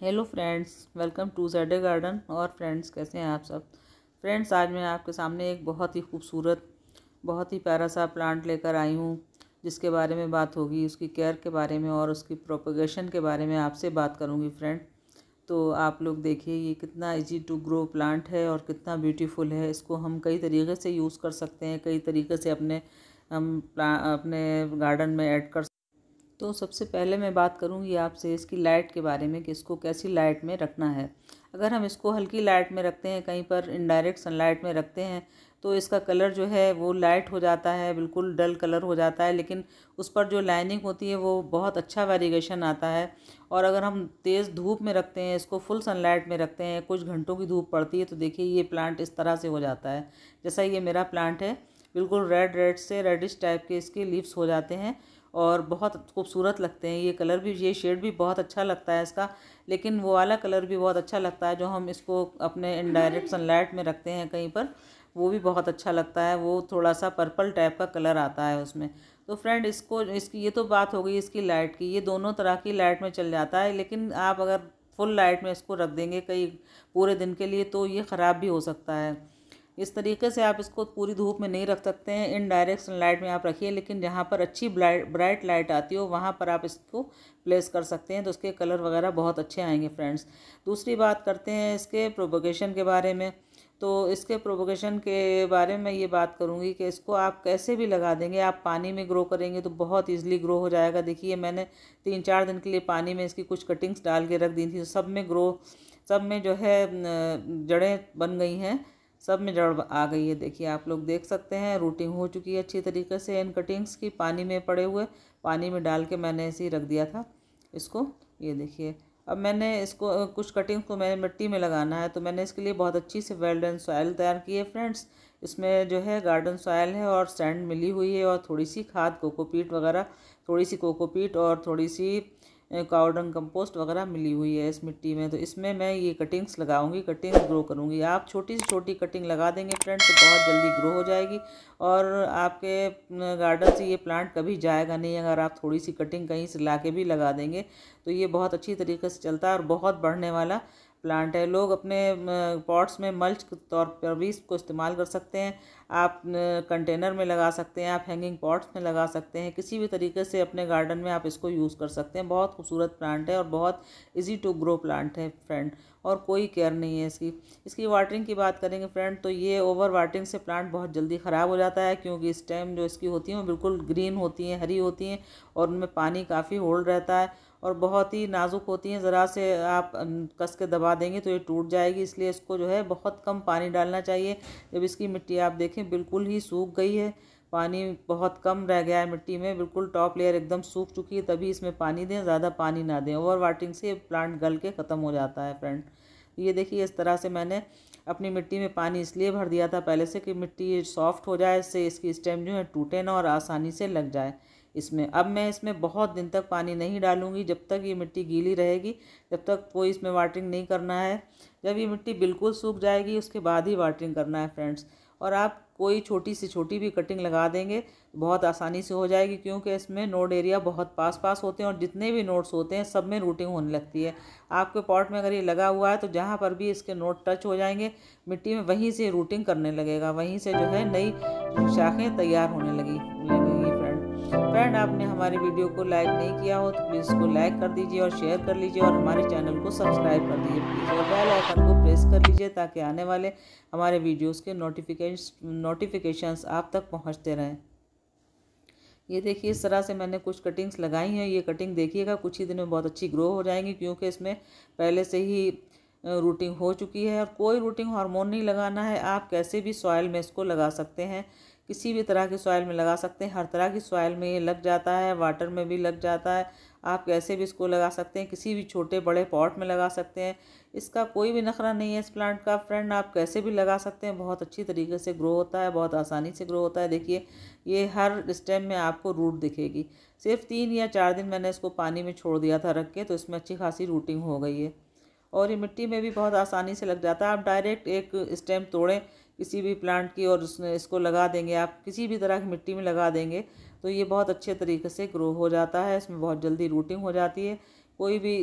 hello friends welcome to जेडे garden और friends कैसे हैं आप सब फ्रेंड्स आज मैं आपके सामने एक बहुत ही खूबसूरत बहुत ही प्यारा सा प्लांट लेकर आई हूँ जिसके बारे में बात होगी उसकी केयर के बारे में और उसकी प्रोपोगेशन के बारे में आपसे बात करूँगी फ्रेंड तो आप लोग देखिए ये कितना इजी टू ग्रो प्लांट है और कितना ब्यूटीफुल है इसको हम कई तरीके से यूज़ कर सकते हैं कई तरीके से अपने हम प्ला अपने गार्डन में ऐड कर दोस्तों सबसे पहले मैं बात करूंगी आपसे इसकी लाइट के बारे में कि इसको कैसी लाइट में रखना है अगर हम इसको हल्की लाइट में रखते हैं कहीं पर इनडायरेक्ट सनलाइट में रखते हैं तो इसका कलर जो है वो लाइट हो जाता है बिल्कुल डल कलर हो जाता है लेकिन उस पर जो लाइनिंग होती है वो बहुत अच्छा वेरिएशन आता है और अगर हम तेज़ धूप में रखते हैं इसको फुल सनलाइट में रखते हैं कुछ घंटों की धूप पड़ती है तो देखिए ये प्लांट इस तरह से हो जाता है जैसा ये मेरा प्लांट है बिल्कुल रेड रेड से रेडिश टाइप के इसके लीव्स हो जाते हैं और बहुत खूबसूरत लगते हैं ये कलर भी ये शेड भी बहुत अच्छा लगता है इसका लेकिन वो वाला कलर भी बहुत अच्छा लगता है जो हम इसको अपने इनडायरेक्ट सनलाइट में रखते हैं कहीं पर वो भी बहुत अच्छा लगता है वो थोड़ा सा पर्पल टाइप का कलर आता है उसमें तो फ्रेंड इसको इसकी ये तो बात हो गई इसकी लाइट की ये दोनों तरह की लाइट में चल जाता है लेकिन आप अगर फुल लाइट में इसको रख देंगे कई पूरे दिन के लिए तो ये ख़राब भी हो सकता है इस तरीके से आप इसको पूरी धूप में नहीं रख सकते हैं इन डायरेक्ट सनलाइट में आप रखिए लेकिन जहाँ पर अच्छी ब्राइट लाइट आती हो वहाँ पर आप इसको प्लेस कर सकते हैं तो उसके कलर वगैरह बहुत अच्छे आएंगे फ्रेंड्स दूसरी बात करते हैं इसके प्रोपोगेशन के बारे में तो इसके प्रोपोगेशन के बारे में ये बात करूँगी कि इसको आप कैसे भी लगा देंगे आप पानी में ग्रो करेंगे तो बहुत ईजिली ग्रो हो जाएगा देखिए मैंने तीन चार दिन के लिए पानी में इसकी कुछ कटिंग्स डाल के रख दी थी तो सब में ग्रो सब में जो है जड़ें बन गई हैं सब में जड़ आ गई है देखिए आप लोग देख सकते हैं रूटिंग हो चुकी है अच्छी तरीके से इन कटिंग्स की पानी में पड़े हुए पानी में डाल के मैंने ऐसे ही रख दिया था इसको ये देखिए अब मैंने इसको कुछ कटिंग्स को मैंने मिट्टी में लगाना है तो मैंने इसके लिए बहुत अच्छी से वेल्डन सॉयल तैयार की है फ्रेंड्स इसमें जो है गार्डन सॉयल है और सैंड मिली हुई है और थोड़ी सी खाद कोकोपीट वगैरह थोड़ी सी कोकोपीट और थोड़ी सी काउडंग कंपोस्ट वगैरह मिली हुई है इस मिट्टी में तो इसमें मैं ये कटिंग्स लगाऊंगी कटिंग्स ग्रो करूँगी आप छोटी से छोटी कटिंग लगा देंगे फ्रेंड तो बहुत जल्दी ग्रो हो जाएगी और आपके गार्डन से ये प्लांट कभी जाएगा नहीं अगर आप थोड़ी सी कटिंग कहीं से ला के भी लगा देंगे तो ये बहुत अच्छी तरीके से चलता है और बहुत बढ़ने वाला प्लांट है लोग अपने पॉट्स में मल्च के तौर पर भी इसको इस्तेमाल कर सकते हैं आप कंटेनर में लगा सकते हैं आप हैंगिंग पॉट्स में लगा सकते हैं किसी भी तरीके से अपने गार्डन में आप इसको यूज़ कर सकते हैं बहुत खूबसूरत प्लांट है और बहुत ईजी टू ग्रो प्लांट है फ्रेंड और कोई केयर नहीं है इसकी इसकी वाटरिंग की बात करेंगे फ्रेंड तो ये ओवर वाटरिंग से प्लांट बहुत जल्दी ख़राब हो जाता है क्योंकि इस टाइम जो इसकी होती हैं वो बिल्कुल ग्रीन होती हैं हरी होती हैं और उनमें पानी काफ़ी होल्ड रहता है और बहुत ही नाजुक होती हैं ज़रा से आप कस के दबा देंगे तो ये टूट जाएगी इसलिए इसको जो है बहुत कम पानी डालना चाहिए जब इसकी मिट्टी आप देखें देखें बिल्कुल ही सूख गई है पानी बहुत कम रह गया है मिट्टी में बिल्कुल टॉप लेयर एकदम सूख चुकी है तभी इसमें पानी दें ज़्यादा पानी ना दें ओवर वाटरिंग से प्लांट गल के ख़त्म हो जाता है फ्रेंड ये देखिए इस तरह से मैंने अपनी मिट्टी में पानी इसलिए भर दिया था पहले से कि मिट्टी सॉफ्ट हो जाए इससे इसकी स्टेम जो है टूटे ना और आसानी से लग जाए इसमें अब मैं इसमें बहुत दिन तक पानी नहीं डालूंगी जब तक ये मिट्टी गीली रहेगी जब तक कोई इसमें वाटरिंग नहीं करना है जब ये मिट्टी बिल्कुल सूख जाएगी उसके बाद ही वाटरिंग करना है फ्रेंड्स और आप कोई छोटी से छोटी भी कटिंग लगा देंगे बहुत आसानी से हो जाएगी क्योंकि इसमें नोड एरिया बहुत पास पास होते हैं और जितने भी नोड्स होते हैं सब में रूटिंग होने लगती है आपके पॉट में अगर ये लगा हुआ है तो जहाँ पर भी इसके नोड टच हो जाएंगे मिट्टी में वहीं से रूटिंग करने लगेगा वहीं से जो है नई शाखें तैयार होने लगी फ्रेंड आपने हमारे वीडियो को लाइक नहीं किया हो तो प्लीज़ को लाइक कर दीजिए और शेयर कर लीजिए और हमारे चैनल को सब्सक्राइब कर दीजिए प्लीज़ और बेल आइकन को प्रेस कर लीजिए ताकि आने वाले हमारे वीडियोज़ के नोटिफिकेशन नोटिफिकेशंस आप तक पहुँचते रहें ये देखिए इस तरह से मैंने कुछ कटिंग्स लगाई हैं ये कटिंग देखिएगा कुछ ही दिन में बहुत अच्छी ग्रो हो जाएंगी क्योंकि इसमें पहले से ही रूटिंग हो चुकी है और कोई रूटिंग हार्मोन नहीं लगाना है आप कैसे भी सॉयल में इसको लगा सकते हैं किसी भी तरह की सॉयल में लगा सकते हैं हर तरह की सॉयल में ये लग जाता है वाटर में भी लग जाता है आप कैसे भी इसको लगा सकते हैं किसी भी छोटे बड़े पॉट में लगा सकते हैं इसका कोई भी नखरा नहीं है इस प्लांट का फ्रेंड आप कैसे भी लगा सकते हैं बहुत अच्छी तरीके से ग्रो होता है बहुत आसानी से ग्रो होता है देखिए ये हर स्टेम में आपको रूट दिखेगी सिर्फ तीन या चार दिन मैंने इसको पानी में छोड़ दिया था रख के तो इसमें अच्छी खासी रूटिंग हो गई है और ये मिट्टी में भी बहुत आसानी से लग जाता है आप डायरेक्ट एक स्टेम तोड़ें किसी भी प्लांट की और उसने इसको लगा देंगे आप किसी भी तरह की मिट्टी में लगा देंगे तो ये बहुत अच्छे तरीके से ग्रो हो जाता है इसमें बहुत जल्दी रूटिंग हो जाती है कोई भी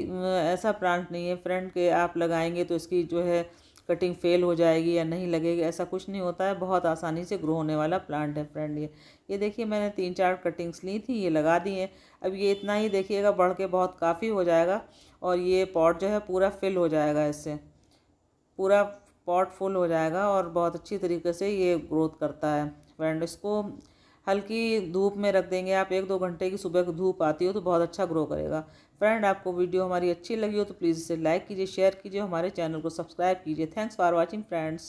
ऐसा प्लांट नहीं है फ्रेंड के आप लगाएंगे तो इसकी जो है कटिंग फेल हो जाएगी या नहीं लगेगी ऐसा कुछ नहीं होता है बहुत आसानी से ग्रो होने वाला प्लांट है फ्रेंड ये ये देखिए मैंने तीन चार कटिंग्स ली थी ये लगा दी हैं अब ये इतना ही देखिएगा बढ़ के बहुत काफ़ी हो जाएगा और ये पॉट जो है पूरा फिल हो जाएगा इससे पूरा पॉट फुल हो जाएगा और बहुत अच्छी तरीके से ये ग्रोथ करता है फ्रेंड इसको हल्की धूप में रख देंगे आप एक दो घंटे की सुबह धूप आती हो तो बहुत अच्छा ग्रो करेगा फ्रेंड आपको वीडियो हमारी अच्छी लगी हो तो प्लीज़ इसे लाइक कीजिए शेयर कीजिए हमारे चैनल को सब्सक्राइब कीजिए थैंक्स फॉर वॉचिंग फ्रेंड्स